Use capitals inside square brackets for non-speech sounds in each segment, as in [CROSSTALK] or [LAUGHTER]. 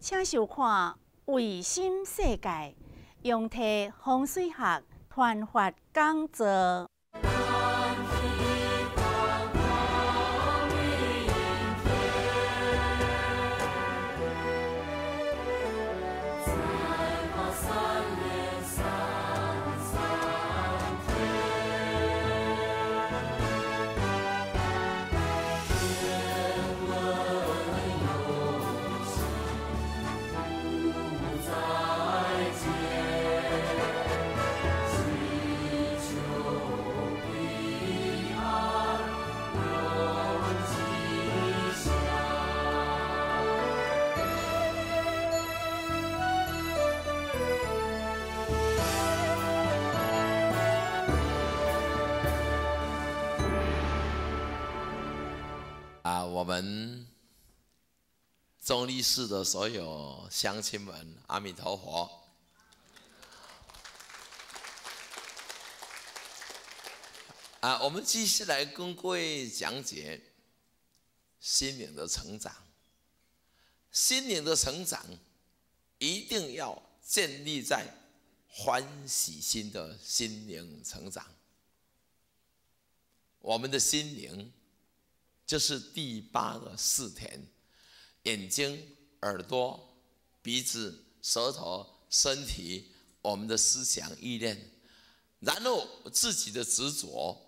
请收看《维新世界》用天风水学传法讲座。中力市的所有乡亲们，阿弥陀佛！啊，我们继续来跟各位讲解心灵的成长。心灵的成长一定要建立在欢喜心的心灵成长。我们的心灵，这是第八个四天。眼睛、耳朵、鼻子、舌头、身体，我们的思想意念，然后自己的执着，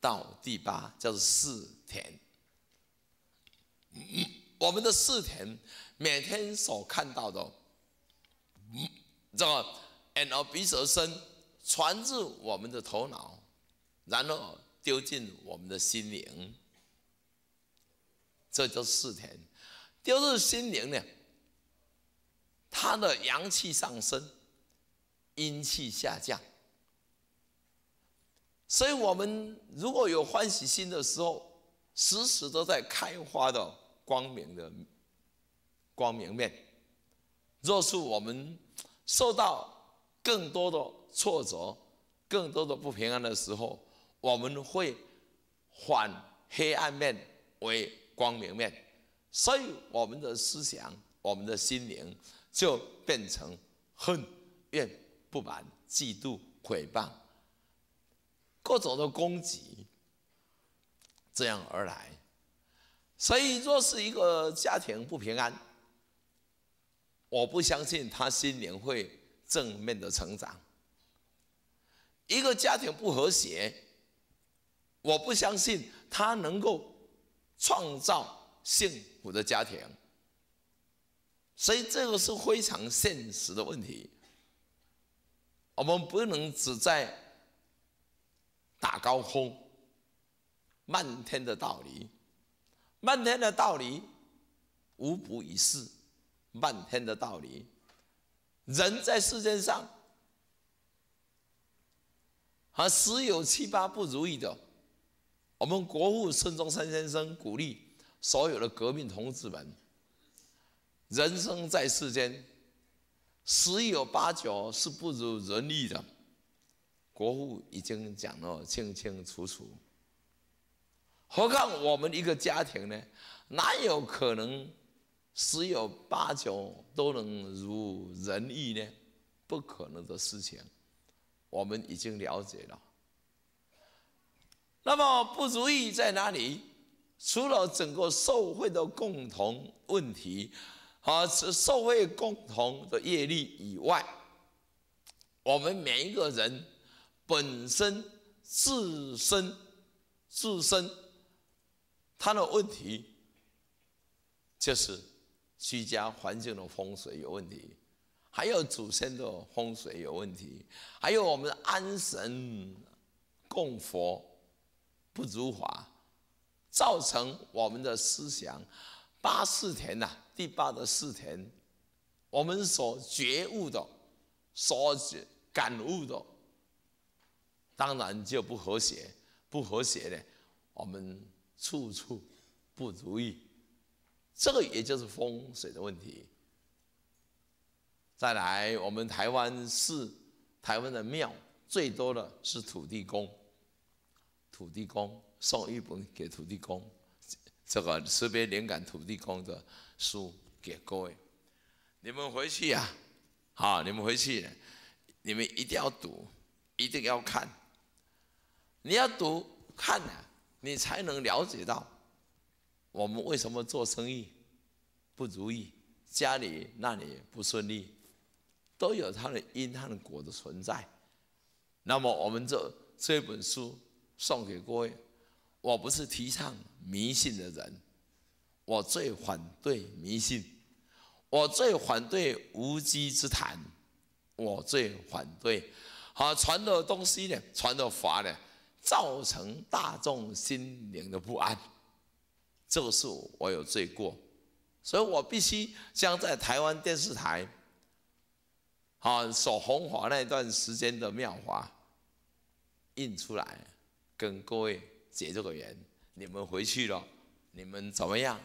到第八叫做四田。我们的四田，每天所看到的，这个眼、耳、鼻、舌、身，传入我们的头脑，然后丢进我们的心灵，这就四田。就是心灵呢，它的阳气上升，阴气下降。所以，我们如果有欢喜心的时候，时时都在开花的光明的光明面。若是我们受到更多的挫折、更多的不平安的时候，我们会反黑暗面为光明面。所以，我们的思想、我们的心灵就变成恨、怨、不满、嫉妒、诽谤、各种的攻击，这样而来。所以，若是一个家庭不平安，我不相信他心灵会正面的成长；一个家庭不和谐，我不相信他能够创造性。我的家庭，所以这个是非常现实的问题。我们不能只在打高空，漫天的道理，漫天的道理，无补于事。漫天的道理，人在世界上，啊，十有七八不如意的。我们国父孙中山先生鼓励。所有的革命同志们，人生在世间，十有八九是不如人意的。国父已经讲得清清楚楚，何况我们一个家庭呢？哪有可能十有八九都能如人意呢？不可能的事情，我们已经了解了。那么不如意在哪里？除了整个社会的共同问题，啊，社社会共同的业力以外，我们每一个人本身自身自身他的问题，就是居家环境的风水有问题，还有祖先的风水有问题，还有我们安神供佛不足法。造成我们的思想，八四田呐，第八的四田，我们所觉悟的，所觉感悟的，当然就不和谐，不和谐的，我们处处不如意，这个也就是风水的问题。再来，我们台湾是台湾的庙，最多的是土地公，土地公。送一本给土地公，这个识别灵感土地公的书给各位，你们回去呀，好，你们回去，你们一定要读，一定要看，你要读看啊，你才能了解到，我们为什么做生意不如意，家里那里不顺利，都有它的因和果的存在。那么我们这这本书送给各位。我不是提倡迷信的人，我最反对迷信，我最反对无稽之谈，我最反对，好传的东西呢，传的法呢，造成大众心灵的不安，这个是我有罪过，所以我必须将在台湾电视台，好守红华那段时间的妙华印出来跟各位。结这个缘，你们回去了，你们怎么样？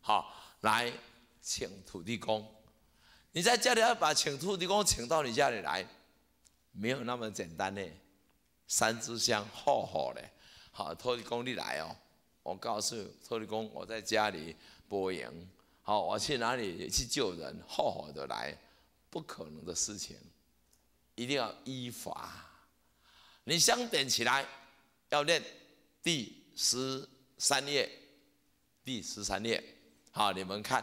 好，来请土地公。你在家里要把请土地公请到你家里来，没有那么简单呢。三支香，好好嘞，好，土地公你来哦。我告诉土地公，我在家里播营，好，我去哪里也去救人，好好的来，不可能的事情，一定要依法。你香点起来，要念。第十三页，第十三页，好，你们看，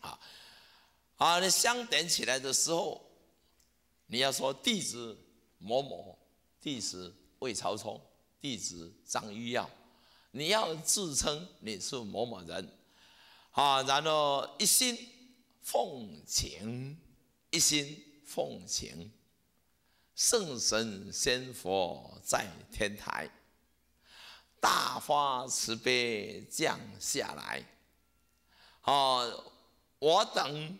啊，好。你相点起来的时候，你要说弟子某某，弟子魏曹冲，弟子张玉耀，你要自称你是某某人，啊，然后一心奉行，一心奉行，圣神仙佛在天台。大发慈悲降下来，哦，我等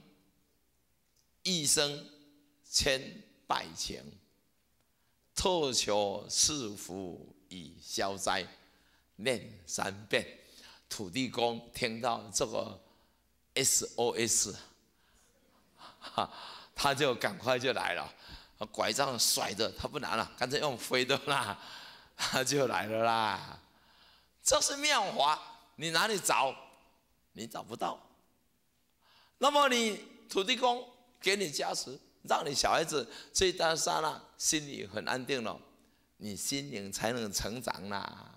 一生千百情，特求赐福以消灾，念三遍。土地公听到这个 SOS，哈，他就赶快就来了，拐杖甩着，他不难了，干脆用飞的啦，他 [LAUGHS] 就来了啦。这是妙法，你哪里找？你找不到。那么你土地公给你加持，让你小孩子这一刹那心里很安定了，你心灵才能成长啦。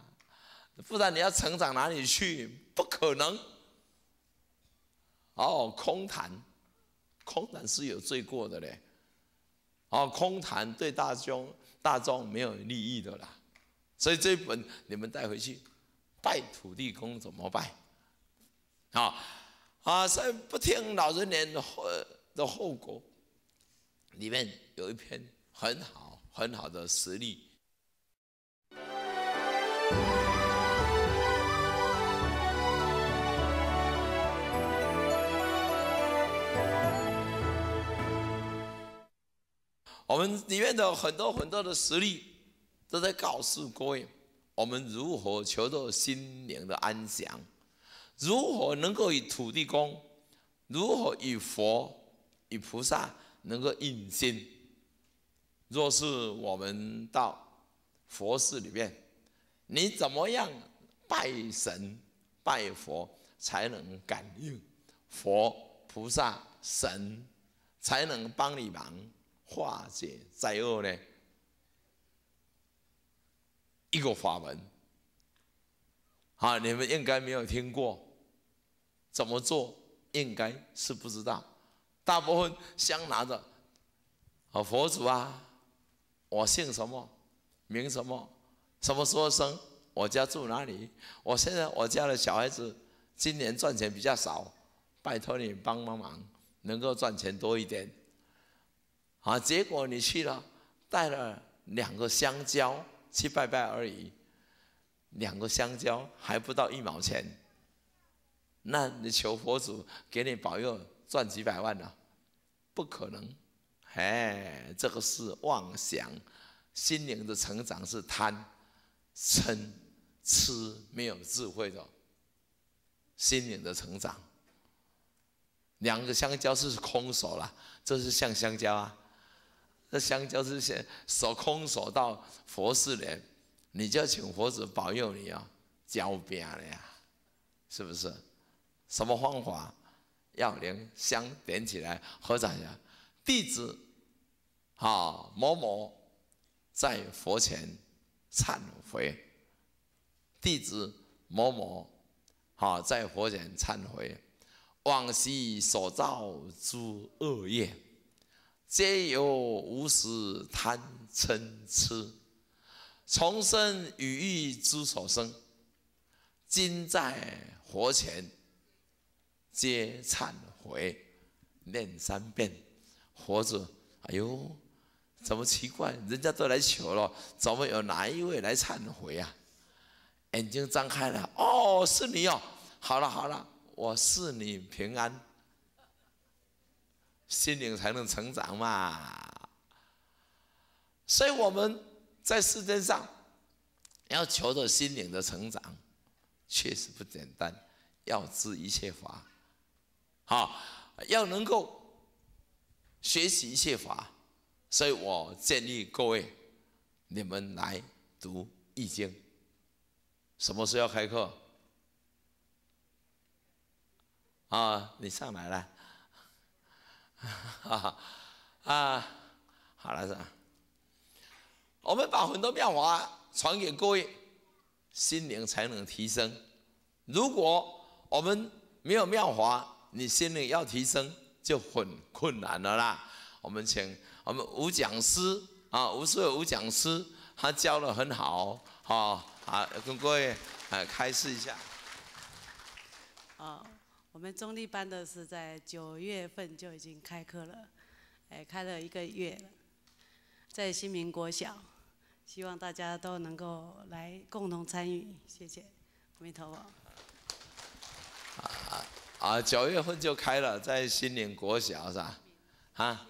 不然你要成长哪里去？不可能。哦，空谈，空谈是有罪过的嘞。哦，空谈对大众大众没有利益的啦。所以这本你们带回去。拜土地公怎么办？啊啊！所以不听老人言的后，的后果，里面有一篇很好很好的实例。我们里面的很多很多的实例，都在告诉各位。我们如何求得心灵的安详？如何能够与土地公、如何与佛、与菩萨能够应心？若是我们到佛寺里面，你怎么样拜神、拜佛才能感应佛、菩萨、神，才能帮你忙化解灾厄呢？一个法门，啊，你们应该没有听过，怎么做应该是不知道。大部分香拿的，啊，佛祖啊，我姓什么，名什么，什么时候生，我家住哪里，我现在我家的小孩子今年赚钱比较少，拜托你帮帮忙，能够赚钱多一点。啊，结果你去了，带了两个香蕉。去拜拜而已，两个香蕉还不到一毛钱，那你求佛祖给你保佑赚几百万呢？不可能，哎，这个是妄想，心灵的成长是贪、嗔、痴，没有智慧的。心灵的成长，两个香蕉是空手了，这是像香蕉啊。这香蕉是些手空手到佛寺的，你就请佛祖保佑你啊，交边了呀，是不是？什么方法？要连香点起来，合掌呀。弟子啊，某某在佛前忏悔。弟子某某啊，在佛前忏悔，往昔所造诸恶业。皆由无始贪嗔痴，重生与欲之所生。今在佛前，皆忏悔，念三遍。佛子，哎呦，怎么奇怪？人家都来求了，怎么有哪一位来忏悔啊？眼睛张开了，哦，是你哦。好了好了，我是你平安。心灵才能成长嘛，所以我们在世间上要求得心灵的成长，确实不简单，要知一切法，好，要能够学习一切法，所以我建议各位，你们来读《易经》，什么时候要开课？啊，你上来了。哈哈，啊，好了，是吧？我们把很多妙法传给各位，心灵才能提升。如果我们没有妙法，你心灵要提升就很困难了啦。我们请我们吴讲师啊，吴师傅吴讲师，他教的很好，好，好，跟各位哎，开示一下，啊。我们中立班的是在九月份就已经开课了，哎，开了一个月，在新民国小，希望大家都能够来共同参与，谢谢，阿弥陀佛。啊啊，九月份就开了，在新民国小是吧？啊，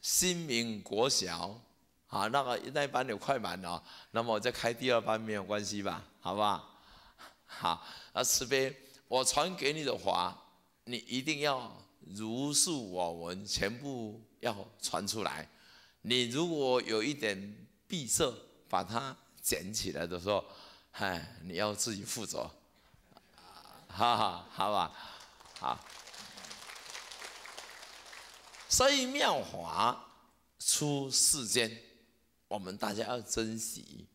新民国小，啊，那个一、代班有快满了，那么再开第二班没有关系吧？好不好？[LAUGHS] 好，阿慈悲，我传给你的话。你一定要如数我文，全部要传出来。你如果有一点闭塞，把它捡起来的时候，哎，你要自己负责，好好吧，好。所以妙华出世间，我们大家要珍惜。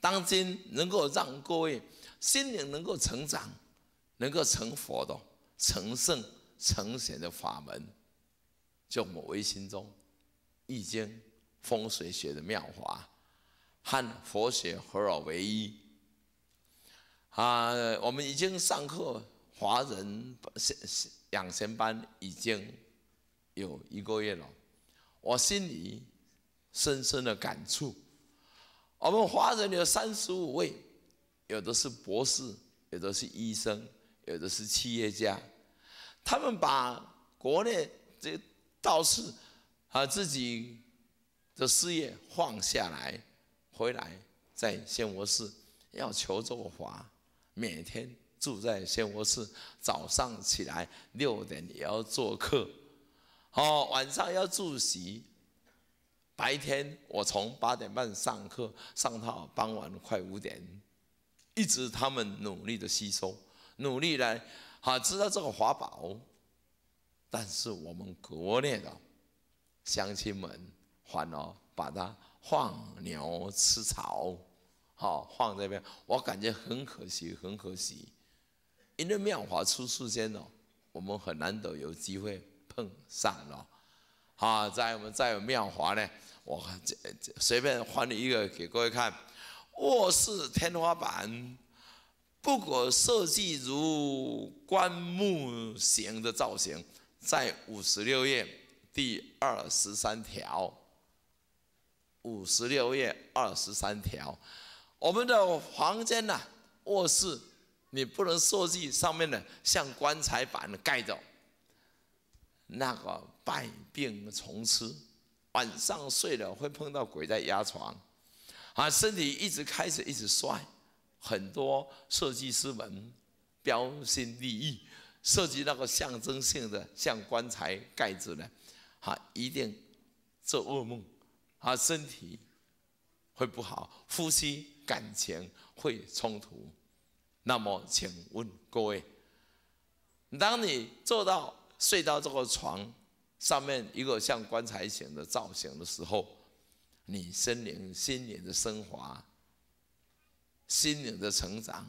当今能够让各位心灵能够成长，能够成佛的。成圣成贤的法门，就某位心中《易经》风水学的妙法，和佛学合而为一。啊，我们已经上课，华人养生班已经有一个月了，我心里深深的感触。我们华人有三十五位，有的是博士，有的是医生。有的是企业家，他们把国内这道士啊自己的事业放下来，回来在仙佛寺要求做法，每天住在仙佛寺，早上起来六点也要做客，哦，晚上要住席，白天我从八点半上课，上到傍晚快五点，一直他们努力的吸收。努力来，好知道这个法宝。但是我们国内的乡亲们，反而把它放牛吃草，好放这边，我感觉很可惜，很可惜。因为妙华出世间哦，我们很难得有机会碰上了，啊，在我们，在妙华呢，我看这这随便换了一个给各位看，卧室天花板。不果设计如棺木形的造型，在五十六页第二十三条，五十六页二十三条，我们的房间呐，卧室，你不能设计上面的像棺材板的盖着，那个百病丛生，晚上睡了会碰到鬼在压床，啊，身体一直开始一直衰。很多设计师们标新立异，设计那个象征性的像棺材盖子的，啊，一定做噩梦，啊，身体会不好，呼吸、感情会冲突。那么，请问各位，当你坐到睡到这个床上面一个像棺材型的造型的时候，你心灵心灵的升华？心灵的成长，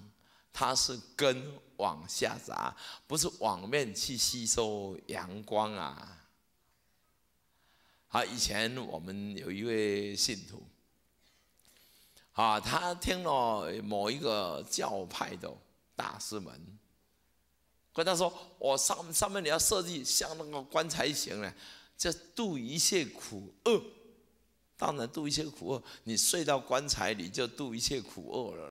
它是根往下扎，不是网面去吸收阳光啊！啊，以前我们有一位信徒，啊，他听了某一个教派的大师们，跟他说：“我上上面你要设计像那个棺材型的，这度一切苦厄。”当然度一切苦厄，你睡到棺材里就度一切苦厄了。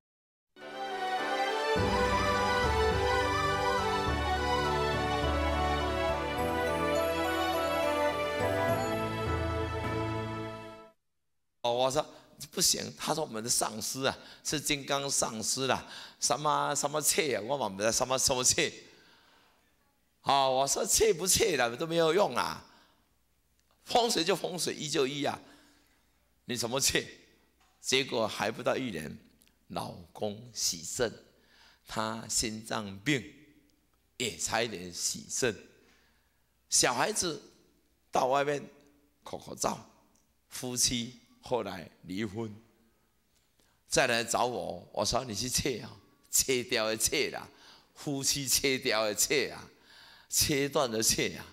哦，我说不行，他说我们的上司啊，是金刚上司啦，什么什么切呀，我问什么什么切？啊，我说切不切的都没有用啊，风水就风水，医就医啊。你怎么切？结果还不到一年，老公死肾，他心脏病也差一点死肾。小孩子到外面口罩，夫妻后来离婚，再来找我，我说你去切啊，切掉的切啦，夫妻切掉的切啊，切断的切啊。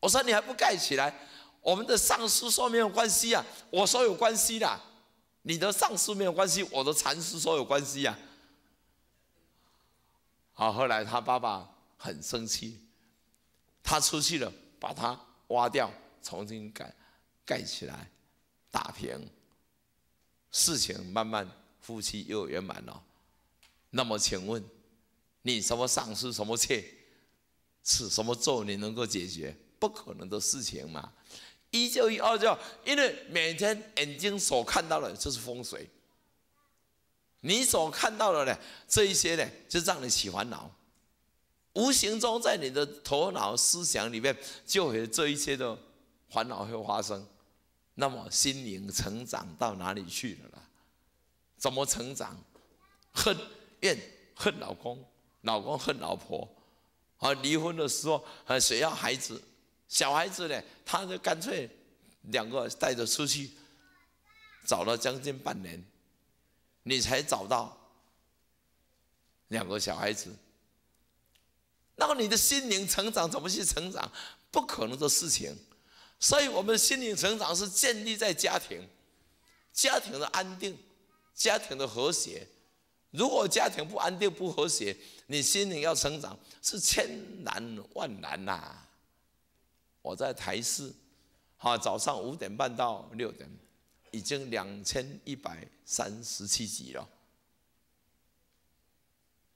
我说你还不盖起来？我们的上司说没有关系啊，我说有关系的。你的上司没有关系，我的禅师说有关系啊。好，后来他爸爸很生气，他出去了，把他挖掉，重新盖盖起来，打平。事情慢慢，夫妻又圆满了。那么请问，你什么上司什么妾，是什么咒，你能够解决？不可能的事情嘛。一就一，二二，因为每天眼睛所看到的就是风水，你所看到的呢，这一些呢，就让你起烦恼，无形中在你的头脑思想里面，就会这一些的烦恼会发生。那么心灵成长到哪里去了呢？怎么成长？恨、怨、恨老公，老公恨老婆，啊，离婚的时候，啊，谁要孩子？小孩子呢，他就干脆两个带着出去，找了将近半年，你才找到两个小孩子。那么你的心灵成长怎么去成长？不可能的事情。所以我们心灵成长是建立在家庭，家庭的安定，家庭的和谐。如果家庭不安定不和谐，你心灵要成长是千难万难呐。我在台视，啊，早上五点半到六点，已经两千一百三十七集了。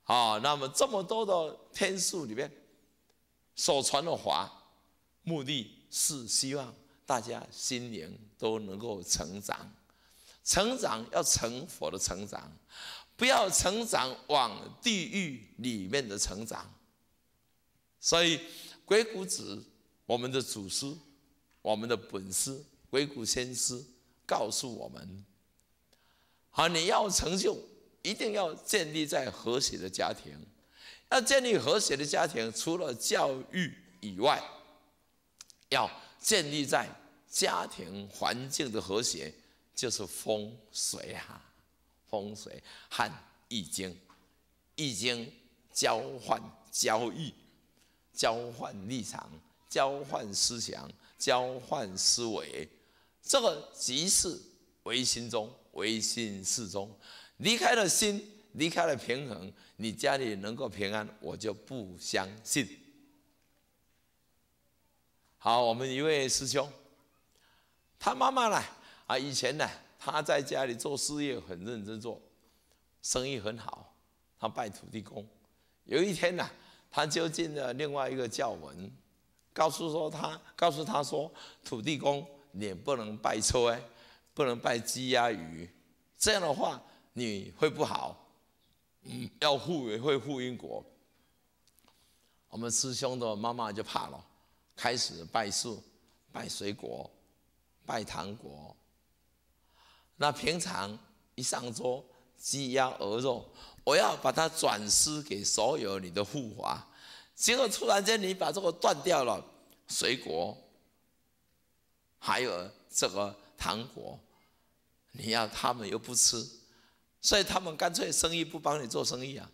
啊，那么这么多的天数里面，所传的法，目的是希望大家心灵都能够成长，成长要成佛的成长，不要成长往地狱里面的成长。所以鬼谷子。我们的祖师，我们的本师鬼谷先师告诉我们：，好，你要成就，一定要建立在和谐的家庭。要建立和谐的家庭，除了教育以外，要建立在家庭环境的和谐，就是风水啊，风水和易经，易经交换交易，交换立场。交换思想，交换思维，这个即是唯心中，唯心是中。离开了心，离开了平衡，你家里能够平安，我就不相信。好，我们一位师兄，他妈妈呢？啊，以前呢，他在家里做事业很认真做，生意很好。他拜土地公，有一天呢，他就进了另外一个教门，告诉说他，告诉他说，土地公你不能拜猪哎，不能拜鸡鸭鱼，这样的话你会不好，要护也会护因果。我们师兄的妈妈就怕了，开始拜树，拜水果，拜糖果。那平常一上桌鸡鸭鹅肉，我要把它转施给所有你的护法。结果突然间你把这个断掉了，水果，还有这个糖果，你要他们又不吃，所以他们干脆生意不帮你做生意啊。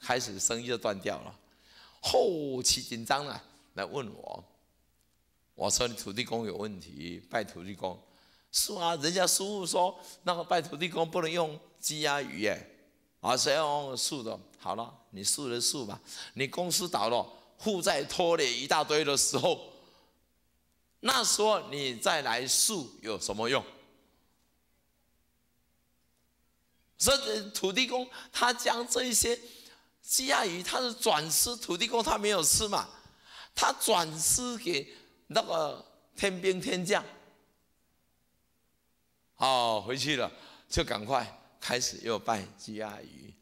开始生意就断掉了，后期紧张了，来问我，我说你土地公有问题，拜土地公，是啊，人家师傅说那个拜土地公不能用鸡鸭鱼耶。啊，谁要竖的？好了，你竖的竖吧。你公司倒了，负债拖累一大堆的时候，那时候你再来竖有什么用？所以土地公他将这一些鸡鸭鱼，他是转世，土地公他没有吃嘛，他转世给那个天兵天将。哦，回去了就赶快。开始又拜鸡鸭鱼，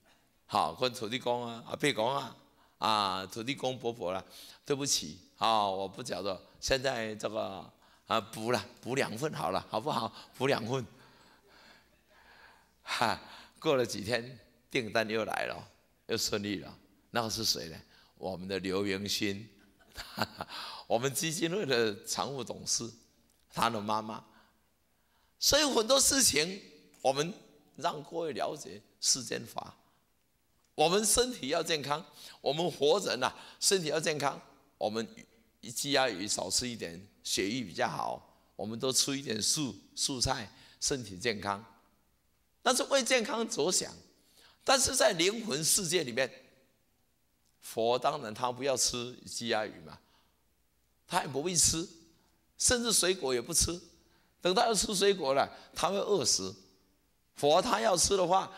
好，问土地公啊，啊，别讲啊，啊，土地公伯伯了，对不起啊，我不晓得，现在这个啊补了补两份好了，好不好？补两份。哈，过了几天订单又来了，又顺利了。那个是谁呢？我们的刘元勋，[LAUGHS] 我们基金会的常务董事，他的妈妈。所以很多事情我们。让各位了解世间法，我们身体要健康，我们活人呐，身体要健康。我们鸡鸭鱼少吃一点，血瘀比较好。我们多吃一点素素菜，身体健康。那是为健康着想，但是在灵魂世界里面，佛当然他不要吃鸡鸭鱼嘛，他也不会吃，甚至水果也不吃。等到要吃水果了，他会饿死。佛他要吃的话，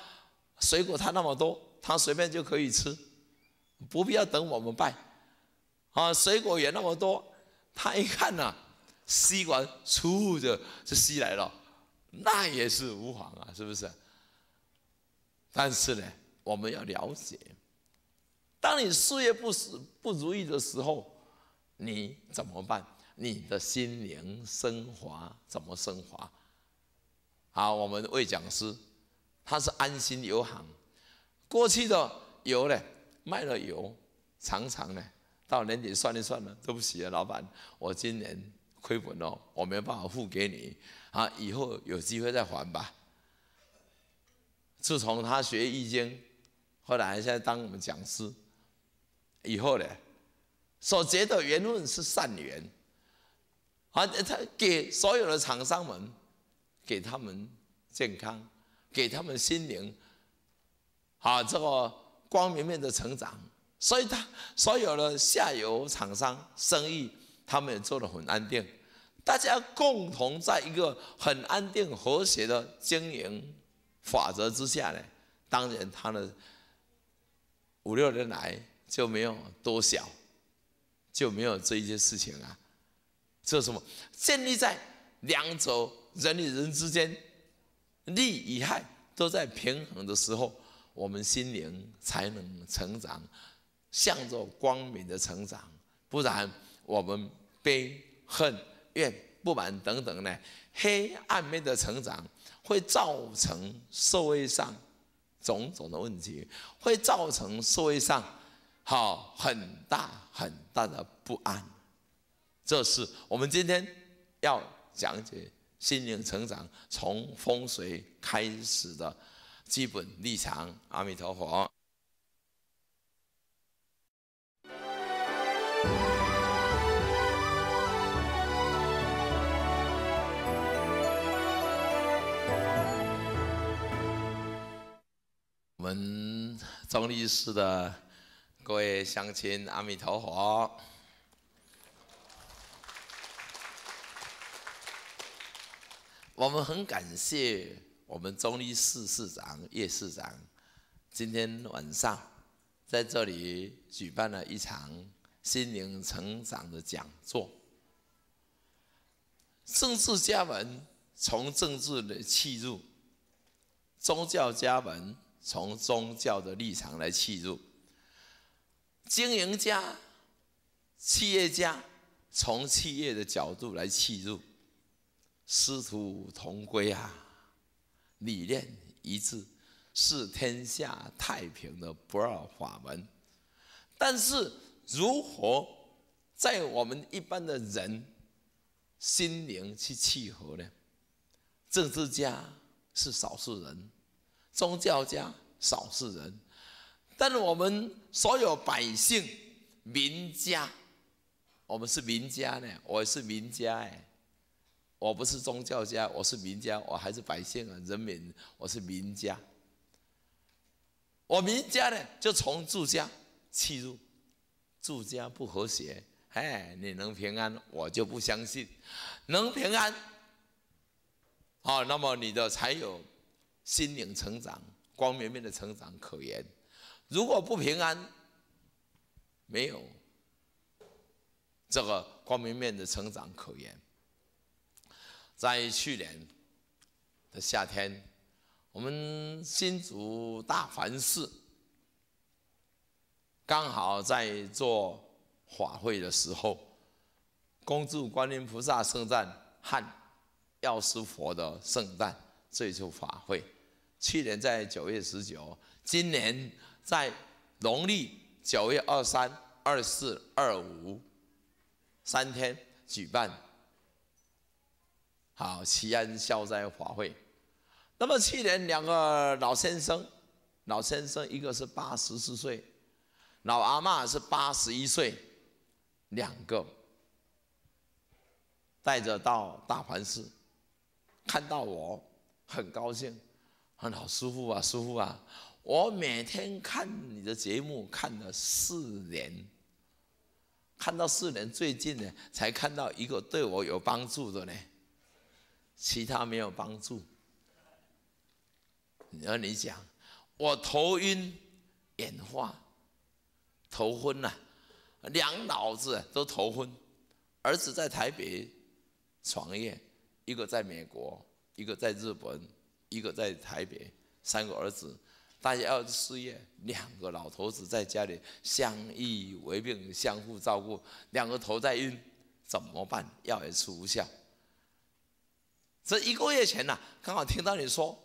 水果他那么多，他随便就可以吃，不必要等我们拜，啊，水果也那么多，他一看呐，吸管出着就吸来了，那也是无妨啊，是不是？但是呢，我们要了解，当你事业不是不如意的时候，你怎么办？你的心灵升华怎么升华？啊，我们为讲师，他是安心游行，过去的油呢，卖了油，常常呢，到年底算一算了，对不起啊，老板，我今年亏本了，我没有办法付给你，啊，以后有机会再还吧。自从他学易经，后来现在当我们讲师，以后呢，所结的缘分是善缘。啊，他给所有的厂商们。给他们健康，给他们心灵，好，这个光明面的成长，所以他所有的下游厂商生意，他们也做得很安定，大家共同在一个很安定和谐的经营法则之下呢，当然他的五六年来就没有多小，就没有这一些事情啊，这什么建立在两者。人与人之间，利与害都在平衡的时候，我们心灵才能成长，向着光明的成长。不然，我们悲、恨、怨、不满等等呢，黑暗面的成长，会造成社会上种种的问题，会造成社会上好很大很大的不安。这是我们今天要讲解。心灵成长从风水开始的基本立场，阿弥陀佛。我们钟律师的各位乡亲，阿弥陀佛。我们很感谢我们中医市市长叶市长，今天晚上在这里举办了一场心灵成长的讲座。政治家们从政治的切入，宗教家们从宗教的立场来切入，经营家、企业家从企业的角度来切入。师徒同归啊，理念一致，是天下太平的不二法门。但是，如何在我们一般的人心灵去契合呢？政治家是少数人，宗教家少数人，但是我们所有百姓、名家，我们是名家呢？我是名家哎。我不是宗教家，我是名家，我还是百姓啊，人民，我是名家。我名家呢，就从住家切入，住家不和谐，哎，你能平安，我就不相信，能平安，啊，那么你的才有心灵成长，光明面的成长可言。如果不平安，没有这个光明面的成长可言。在去年的夏天，我们新竹大凡寺刚好在做法会的时候，恭祝观音菩萨圣诞和药师佛的圣诞，这就法会，去年在九月十九，今年在农历九月二三、二四、二五三天举办。好，西安消在华会。那么去年两个老先生，老先生一个是八十四岁，老阿妈是八十一岁，两个带着到大环寺，看到我很高兴，很好舒服啊舒服啊！我每天看你的节目看了四年，看到四年最近呢，才看到一个对我有帮助的呢。其他没有帮助。然后你讲，我头晕眼花，头昏呐，两脑子都头昏。儿子在台北创业，一个在美国，一个在日本，一个在台北。三个儿子，大家要事业，两个老头子在家里相依为命，相互照顾。两个头在晕，怎么办？药也吃不下。这一个月前呐，刚好听到你说，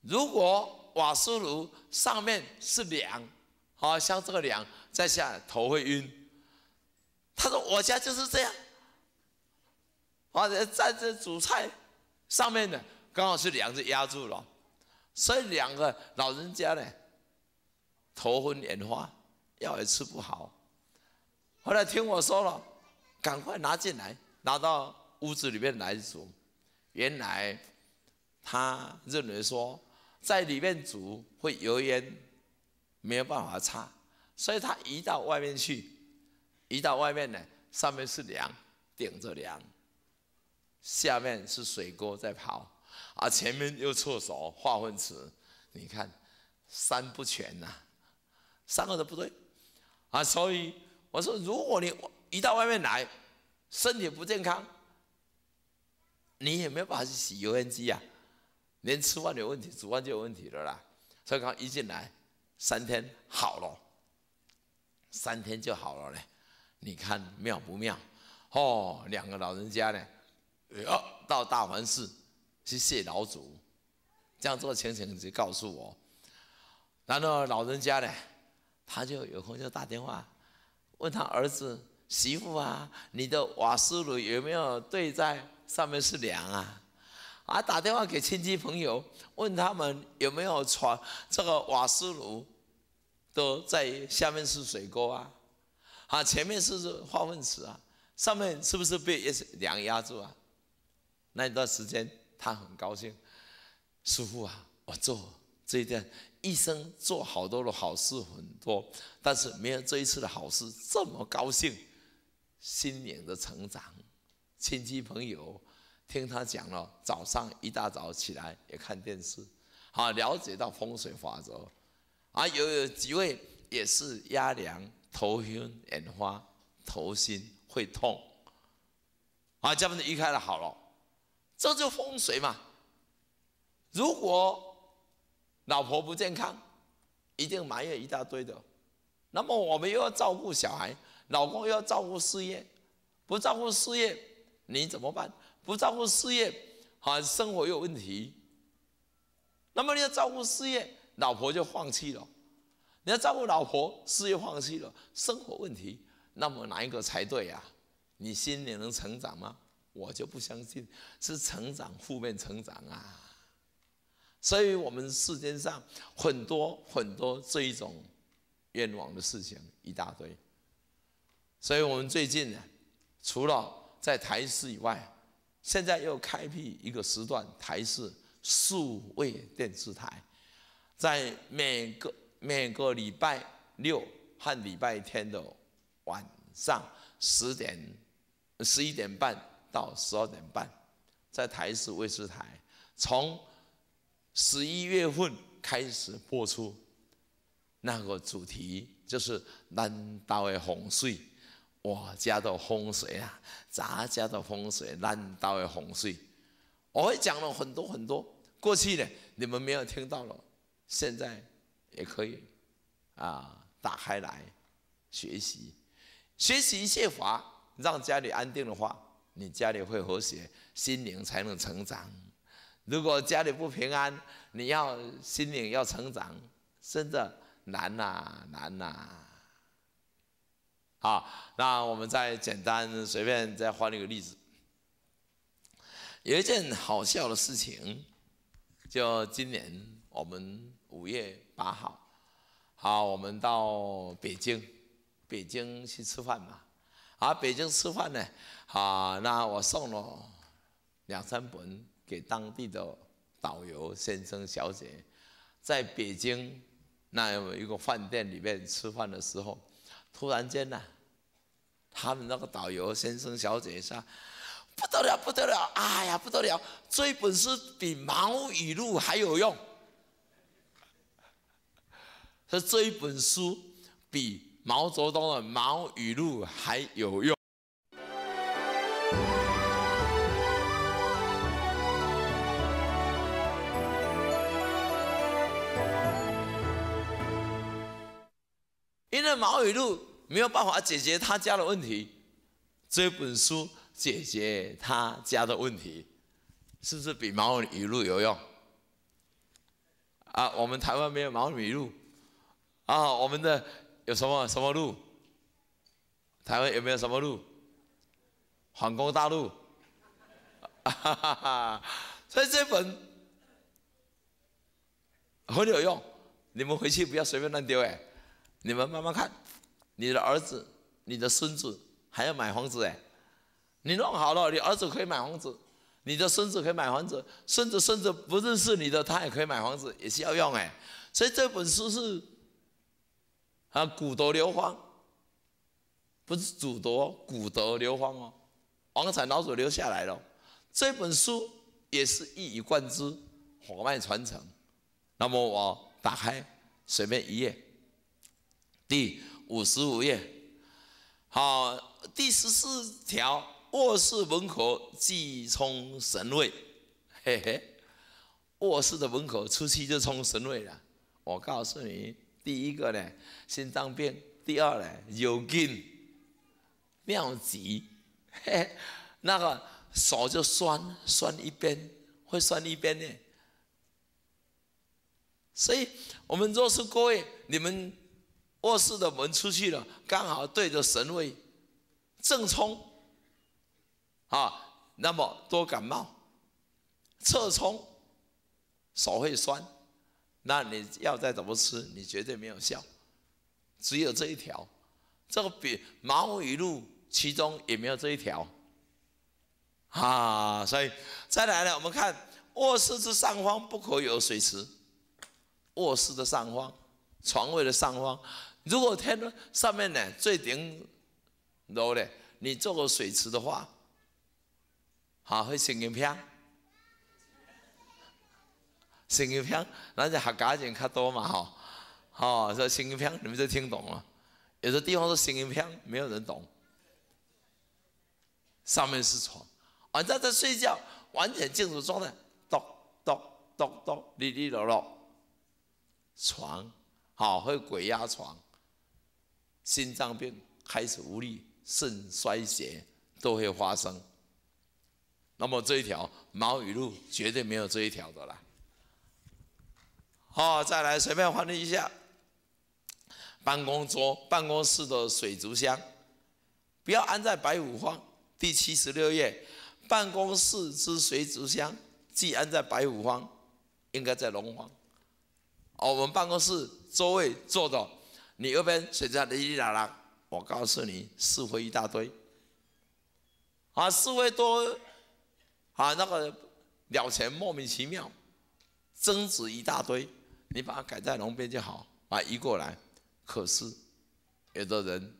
如果瓦斯炉上面是梁，啊，像这个梁在下头会晕。他说我家就是这样，啊，在这煮菜，上面呢刚好是梁子压住了，所以两个老人家呢，头昏眼花，药也吃不好。后来听我说了，赶快拿进来，拿到屋子里面来煮。原来他认为说在里面煮会油烟没有办法擦，所以他移到外面去。移到外面呢，上面是梁顶着梁，下面是水锅在跑，啊，前面又厕所化粪池，你看三不全呐，三个都不对，啊，所以我说如果你一到外面来，身体不健康。你有没有法去洗油烟机啊？连吃饭有问题，煮饭就有问题的啦。所以刚一进来，三天好了，三天就好了嘞。你看妙不妙？哦，两个老人家呢，要到大环寺去谢老祖。这样做情形你告诉我。然后老人家呢，他就有空就打电话，问他儿子、媳妇啊，你的瓦斯炉有没有对在？上面是梁啊，啊打电话给亲戚朋友问他们有没有传这个瓦斯炉，都在下面是水沟啊，啊前面是化粪池啊，上面是不是被是梁压住啊？那一段时间他很高兴，师傅啊，我做这件，一生做好多的好事很多，但是没有这一次的好事这么高兴，心灵的成长。亲戚朋友听他讲了，早上一大早起来也看电视，啊，了解到风水法则，啊，有有几位也是压凉、头晕、眼花、头心会痛，啊，家们的开了好了，这就风水嘛。如果老婆不健康，一定埋怨一大堆的，那么我们又要照顾小孩，老公又要照顾事业，不照顾事业。你怎么办？不照顾事业，好，生活有问题。那么你要照顾事业，老婆就放弃了；你要照顾老婆，事业放弃了，生活问题，那么哪一个才对呀？你心里能成长吗？我就不相信是成长负面成长啊！所以我们世间上很多很多这一种愿望的事情一大堆。所以我们最近呢，除了在台视以外，现在又开辟一个时段，台视数位电视台，在每个每个礼拜六和礼拜天的晚上十点、十一点半到十二点半，在台视卫视台，从十一月份开始播出，那个主题就是南岛的洪水。我家的风水啊，咱家的风水，烂道的风水？我会讲了很多很多。过去呢，你们没有听到了，现在也可以啊，打开来学习，学习一些法，让家里安定的话，你家里会和谐，心灵才能成长。如果家里不平安，你要心灵要成长，真的难呐，难呐。啊，那我们再简单随便再换一个例子。有一件好笑的事情，就今年我们五月八号，好，我们到北京，北京去吃饭嘛。啊，北京吃饭呢，好，那我送了两三本给当地的导游先生小姐，在北京那一个饭店里面吃饭的时候。突然间呐，他们那个导游先生小姐说：“不得了，不得了，哎呀，不得了！这一本书比《毛语录》还有用。说这一本书比毛泽东的《毛语录》还有用。”雨露没有办法解决他家的问题，这本书解决他家的问题，是不是比毛雨露有用？啊，我们台湾没有毛雨露，啊，我们的有什么什么路？台湾有没有什么路？皇宫大路？哈哈哈哈哈！所以这本很有用，你们回去不要随便乱丢哎，你们慢慢看。你的儿子、你的孙子还要买房子哎，你弄好了，你儿子可以买房子，你的孙子可以买房子，孙子孙子不认识你的，他也可以买房子，也是要用哎。所以这本书是啊，古德流芳，不是祖德，古德流芳哦。王禅老祖留下来了，这本书也是一以贯之，火脉传承。那么我打开，随便一页，第。五十五页，好，第十四条，卧室门口忌冲神位，嘿嘿，卧室的门口出去就冲神位了。我告诉你，第一个呢，心脏病；第二呢，有病，尿急，嘿，那个手就酸，酸一边，会酸一边呢。所以我们若是各位，你们。卧室的门出去了，刚好对着神位，正冲。啊，那么多感冒，侧冲手会酸，那你药再怎么吃，你绝对没有效。只有这一条，这个比《毛雨露其中也没有这一条。啊，所以再来了，我们看卧室之上方不可有水池，卧室的上方，床位的上方。如果天上面呢最顶楼呢，你做个水池的话，好会声音偏，声音偏，那就客家紧较多嘛哈，哦，说声音偏你们就听懂了，有的地方是声音偏没有人懂。上面是床，啊，在这睡觉，完全静止状态，咚咚咚咚，里里落落，床，好会鬼压床。心脏病开始无力，肾衰竭都会发生。那么这一条毛雨路绝对没有这一条的啦。好，再来随便翻一下。办公桌办公室的水族箱，不要安在白虎方。第七十六页，办公室之水族箱，既安在白虎方，应该在龙方。哦，我们办公室周围做的。你右边谁在哩哩啦啦？我告诉你，是非一大堆。啊，是非多，啊那个了钱莫名其妙，争执一大堆。你把它改在笼边就好，啊移过来。可是，有的人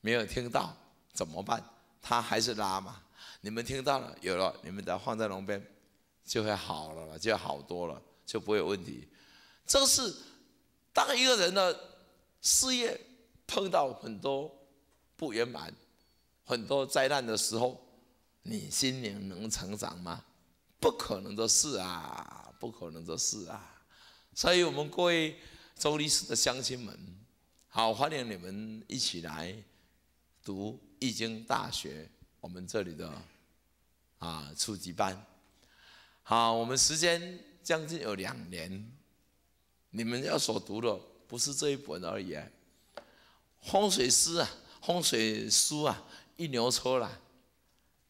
没有听到怎么办？他还是拉嘛。你们听到了，有了，你们只要放在笼边，就会好了，就好多了，就不会有问题。这是当一个人的。事业碰到很多不圆满、很多灾难的时候，你心灵能成长吗？不可能的事啊，不可能的事啊！所以我们各位周律师的乡亲们，好欢迎你们一起来读《易经·大学》。我们这里的啊初级班，好，我们时间将近有两年，你们要所读的。不是这一本而已，风水师啊，风水书啊，一牛抽啦，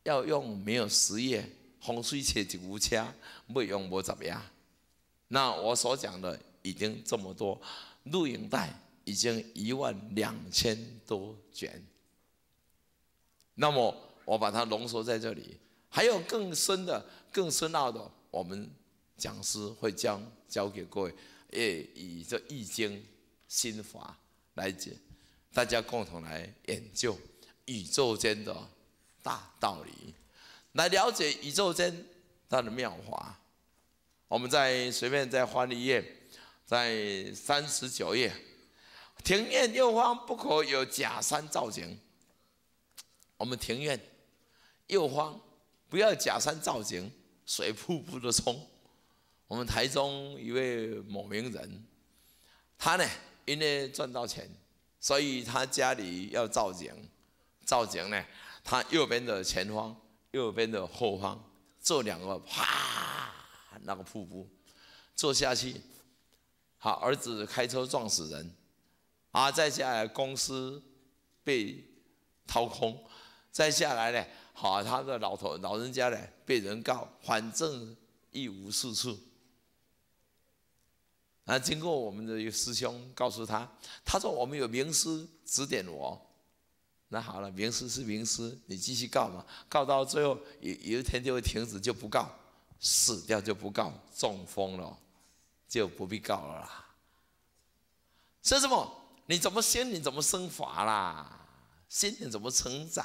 要用没有实业，风水切就无差，没用不怎么样。那我所讲的已经这么多，录影带已经一万两千多卷，那么我把它浓缩在这里，还有更深的、更深奥的，我们讲师会将教给各位，也以这易经。心法来解，大家共同来研究宇宙间的大道理，来了解宇宙间它的妙法。我们再随便再翻一页，在三十九页，庭院右方不可有假山造景。我们庭院右方不要假山造景，水瀑布的冲。我们台中一位某名人，他呢？因为赚到钱，所以他家里要造景，造景呢，他右边的前方，右边的后方，做两个啪那个瀑布，做下去，好儿子开车撞死人，啊再下来公司被掏空，再下来呢，好他的老头老人家呢被人告，反正一无是处。那经过我们的一师兄告诉他，他说我们有名师指点我，那好了，名师是名师，你继续告嘛，告到最后有有一天就会停止，就不告，死掉就不告，中风了就不必告了。所以什么？你怎么心灵怎么升华啦？心灵怎么成长？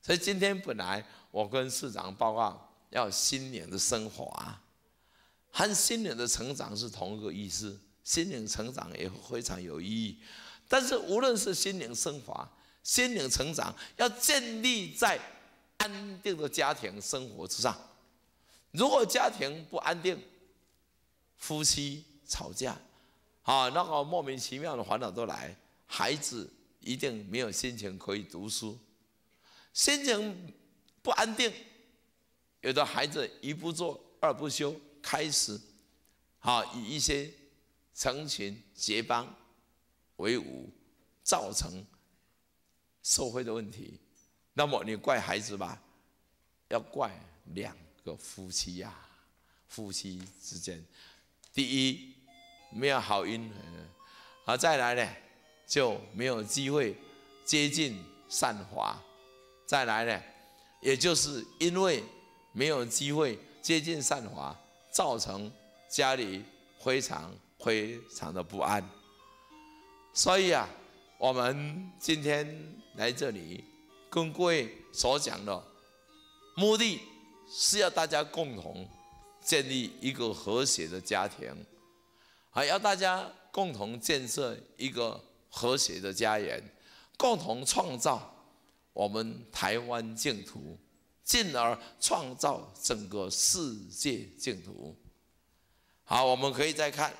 所以今天本来我跟市长报告要心灵的升华。和心灵的成长是同一个意思，心灵成长也非常有意义。但是，无论是心灵升华、心灵成长，要建立在安定的家庭生活之上。如果家庭不安定，夫妻吵架，啊，那个莫名其妙的烦恼都来，孩子一定没有心情可以读书，心情不安定，有的孩子一不做二不休。开始，好，以一些成群结帮为伍，造成社会的问题。那么你怪孩子吧？要怪两个夫妻呀，夫妻之间，第一没有好姻缘，好再来呢就没有机会接近善华，再来呢，也就是因为没有机会接近善华。造成家里非常非常的不安，所以啊，我们今天来这里跟各位所讲的，目的是要大家共同建立一个和谐的家庭，还要大家共同建设一个和谐的家园，共同创造我们台湾净土。进而创造整个世界净土。好，我们可以再看。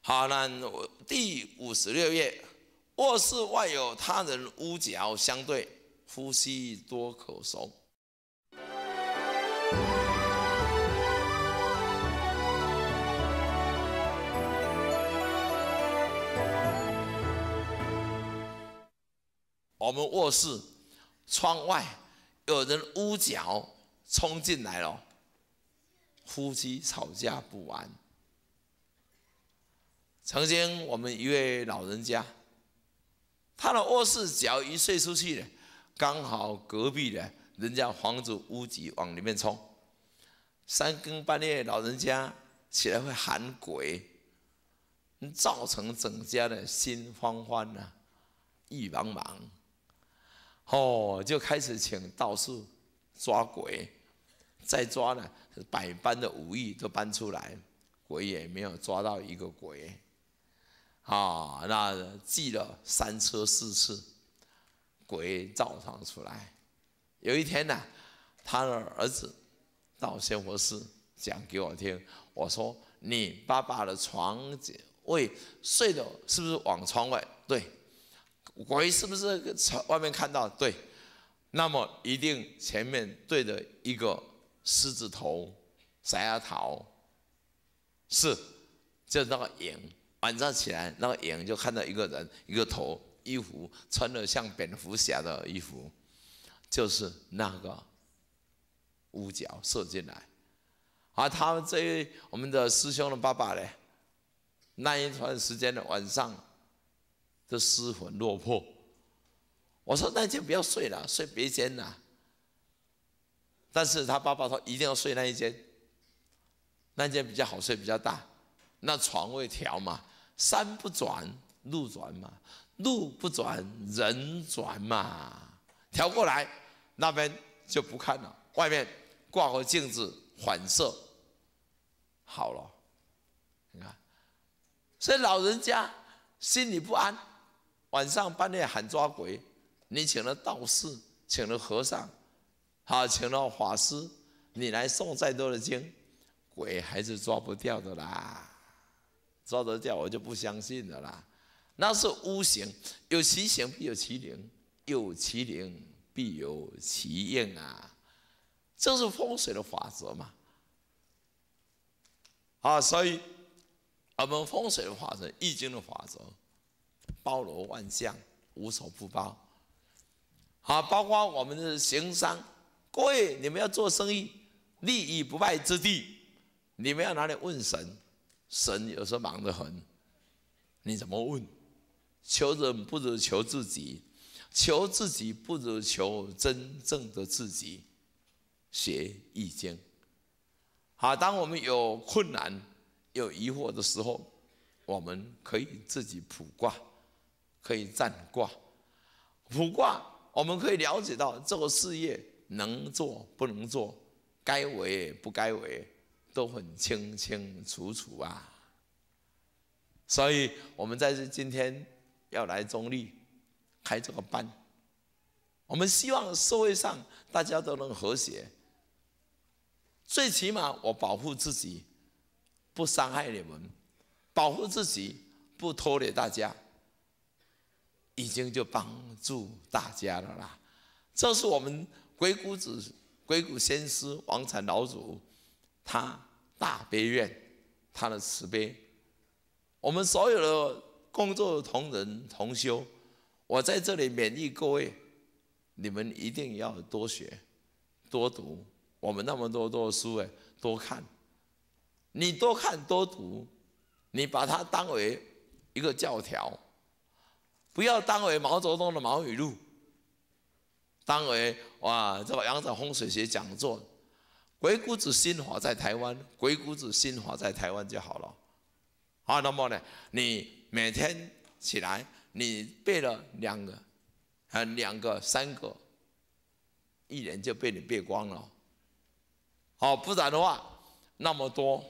好，那第五十六页，卧室外有他人屋角相对，呼吸多口熟。我们卧室窗外。有人屋脚冲进来了，夫妻吵架不完。曾经我们一位老人家，他的卧室脚一睡出去了，刚好隔壁的人家房主屋脊往里面冲，三更半夜老人家起来会喊鬼，造成整家的心慌慌啊，意茫茫。哦，就开始请道士抓鬼，再抓呢，百般的武艺都搬出来，鬼也没有抓到一个鬼，啊，那记了三车四次，鬼照常出来。有一天呢，他的儿子到仙佛寺讲给我听，我说：“你爸爸的床位睡的是不是往窗外？”对。我是不是从外面看到？对，那么一定前面对着一个狮子头，山丫头？是，就那个影。晚上起来，那个影就看到一个人，一个头，衣服穿的像蝙蝠侠的衣服，就是那个屋角射进来。而他们这我们的师兄的爸爸呢，那一段时间的晚上。这失魂落魄，我说那就不要睡了，睡别间呐。但是他爸爸说一定要睡那一间，那间比较好睡，比较大。那床位调嘛，山不转路转嘛，路不转人转嘛，调过来那边就不看了，外面挂个镜子反射，好了，你看，所以老人家心里不安。晚上半夜喊抓鬼，你请了道士，请了和尚，啊，请了法师，你来诵再多的经，鬼还是抓不掉的啦。抓得掉我就不相信的啦。那是无形，有其形必有其灵，有其灵必有其应啊，这是风水的法则嘛。啊，所以我们风水的法则，易经的法则。包罗万象，无所不包。好，包括我们的行商，各位，你们要做生意，立于不败之地，你们要哪里问神？神有时候忙得很，你怎么问？求人不如求自己，求自己不如求真正的自己。学易经，好，当我们有困难、有疑惑的时候，我们可以自己卜卦。可以占卦，卜卦，我们可以了解到这个事业能做不能做，该为不该为，都很清清楚楚啊。所以，我们在这今天要来中立，开这个班，我们希望社会上大家都能和谐。最起码，我保护自己，不伤害你们，保护自己，不拖累大家。已经就帮助大家了啦，这是我们鬼谷子、鬼谷先师王禅老祖，他大悲愿，他的慈悲，我们所有的工作同仁同修，我在这里勉励各位，你们一定要多学，多读，我们那么多多书哎，多看，你多看多读，你把它当为一个教条。不要当为毛泽东的毛语录，当为哇这个杨子风水学讲座，《鬼谷子》新华在台湾，《鬼谷子》新华在台湾就好了。啊，那么呢，你每天起来，你背了两个，啊，两个三个，一年就被你背光了。好，不然的话，那么多，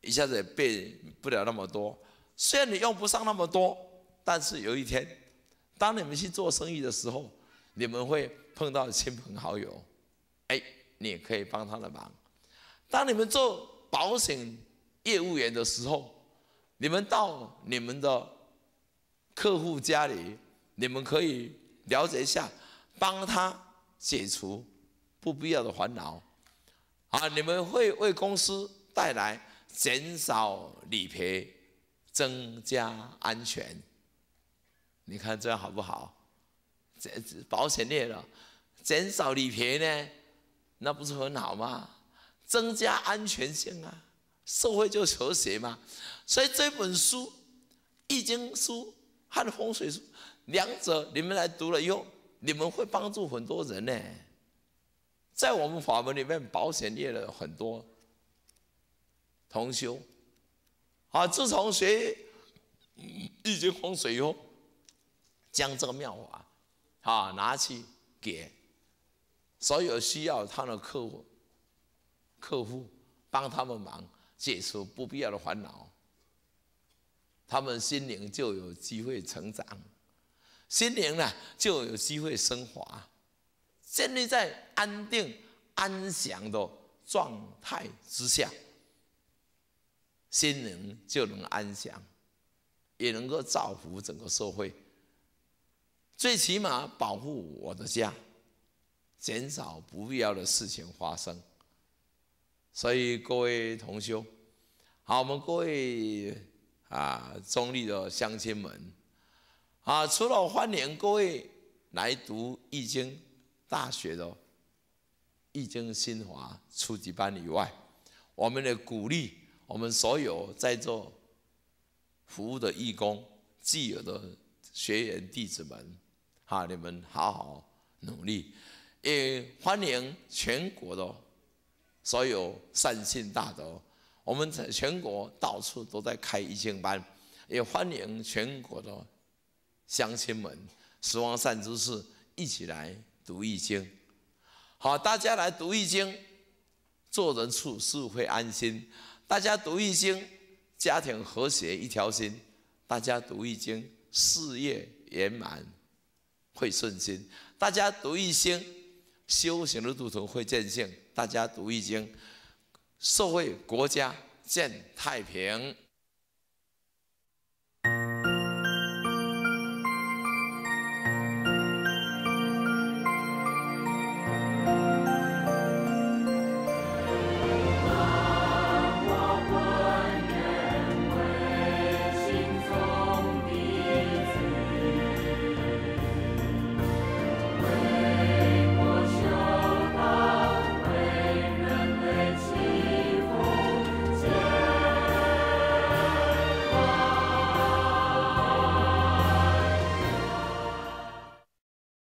一下子也背不了那么多。虽然你用不上那么多。但是有一天，当你们去做生意的时候，你们会碰到亲朋好友，哎，你也可以帮他的忙。当你们做保险业务员的时候，你们到你们的客户家里，你们可以了解一下，帮他解除不必要的烦恼。啊，你们会为公司带来减少理赔，增加安全。你看这样好不好？这保险裂了，减少理赔呢，那不是很好吗？增加安全性啊，社会就和谐嘛。所以这本书《易经》书和风水书，两者你们来读了以后，你们会帮助很多人呢。在我们法门里面，保险裂了很多，同修啊，自从学《易经》风水哟。将这个妙法，啊，拿去给所有需要他的客户，客户帮他们忙，解除不必要的烦恼，他们心灵就有机会成长，心灵呢就有机会升华，建立在安定安详的状态之下，心灵就能安详，也能够造福整个社会。最起码保护我的家，减少不必要的事情发生。所以各位同修，好，我们各位啊，中立的乡亲们，啊，除了欢迎各位来读《易经大学》的《易经新华初级班》以外，我们的鼓励，我们所有在做服务的义工、既有的学员弟子们。啊！你们好好努力。也欢迎全国的，所有善信大德，我们在全国到处都在开一经班。也欢迎全国的乡亲们、十方善知识一起来读易经。好，大家来读易经，做人处事会安心。大家读易经，家庭和谐一条心。大家读易经，事业圆满。会顺心，大家读易经，修行的路途会见性；大家读易经，社会国家见太平。